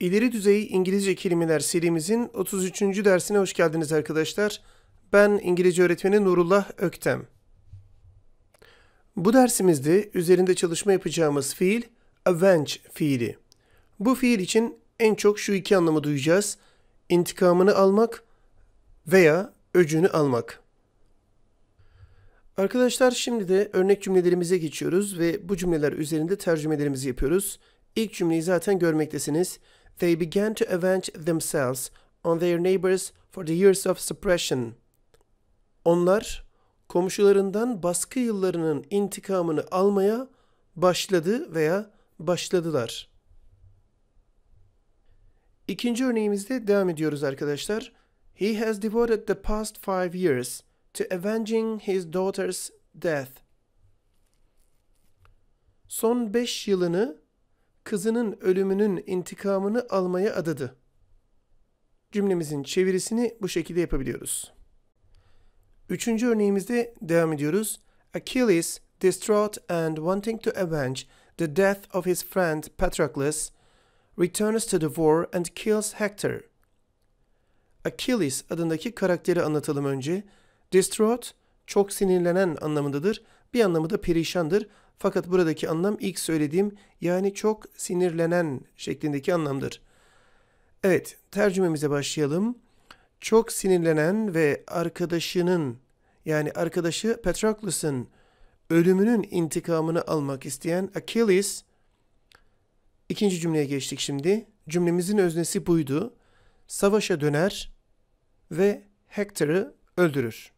İleri Düzey İngilizce Kelimeler serimizin 33. dersine hoş geldiniz arkadaşlar. Ben İngilizce öğretmeni Nurullah Öktem. Bu dersimizde üzerinde çalışma yapacağımız fiil avenge fiili. Bu fiil için en çok şu iki anlamı duyacağız. İntikamını almak veya öcünü almak. Arkadaşlar şimdi de örnek cümlelerimize geçiyoruz ve bu cümleler üzerinde tercümelerimizi yapıyoruz. İlk cümleyi zaten görmektesiniz they began to avenge themselves on their neighbors for the years of suppression. Onlar komşularından baskı yıllarının intikamını almaya başladı veya başladılar. İkinci örneğimizde devam ediyoruz arkadaşlar. He has devoted the past five years to avenging his daughter's death. Son beş yılını kızının ölümünün intikamını almaya adadı. Cümlemizin çevirisini bu şekilde yapabiliyoruz. Üçüncü örneğimizde devam ediyoruz. Achilles, distraught and wanting to avenge the death of his friend Patroclus, returns to the war and kills Hector. Achilles adındaki karakteri anlatalım önce. Distraught, çok sinirlenen anlamındadır. Bir anlamı da perişandır. Fakat buradaki anlam ilk söylediğim yani çok sinirlenen şeklindeki anlamdır. Evet, tercümemize başlayalım. Çok sinirlenen ve arkadaşının yani arkadaşı Patroklus'un ölümünün intikamını almak isteyen Achilles ikinci cümleye geçtik şimdi. Cümlemizin öznesi buydu. Savaşa döner ve Hector'ı öldürür.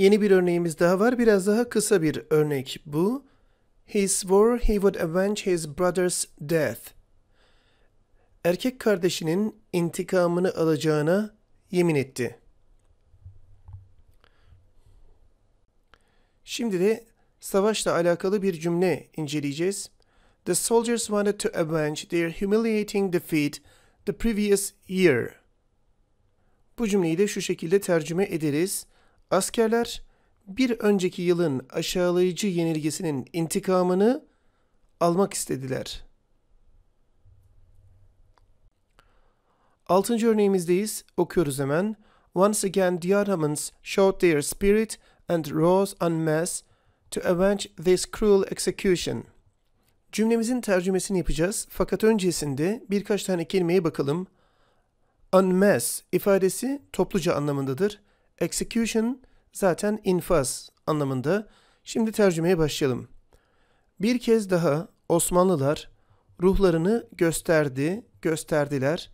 Yeni bir örneğimiz daha var. Biraz daha kısa bir örnek bu. He swore he would avenge his brother's death. Erkek kardeşinin intikamını alacağına yemin etti. Şimdi de savaşla alakalı bir cümle inceleyeceğiz. The soldiers wanted to avenge their humiliating defeat the previous year. Bu cümleyi de şu şekilde tercüme ederiz. Askerler bir önceki yılın aşağılayıcı yenilgisinin intikamını almak istediler. Altıncı örneğimizdeyiz. Okuyoruz hemen. Once again the Ottomans showed their spirit and rose en masse to avenge this cruel execution. Cümlemizin tercümesini yapacağız fakat öncesinde birkaç tane kelimeye bakalım. En masse ifadesi topluca anlamındadır. Execution zaten infaz anlamında. Şimdi tercümeye başlayalım. Bir kez daha Osmanlılar ruhlarını gösterdi, gösterdiler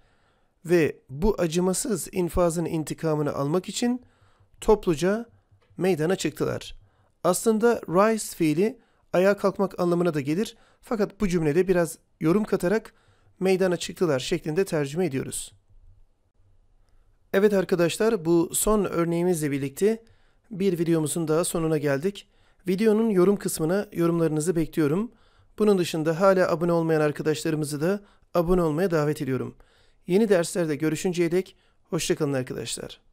ve bu acımasız infazın intikamını almak için topluca meydana çıktılar. Aslında rise fiili ayağa kalkmak anlamına da gelir fakat bu cümlede biraz yorum katarak meydana çıktılar şeklinde tercüme ediyoruz. Evet arkadaşlar bu son örneğimizle birlikte bir videomuzun daha sonuna geldik. Videonun yorum kısmına yorumlarınızı bekliyorum. Bunun dışında hala abone olmayan arkadaşlarımızı da abone olmaya davet ediyorum. Yeni derslerde görüşünceye dek hoşçakalın arkadaşlar.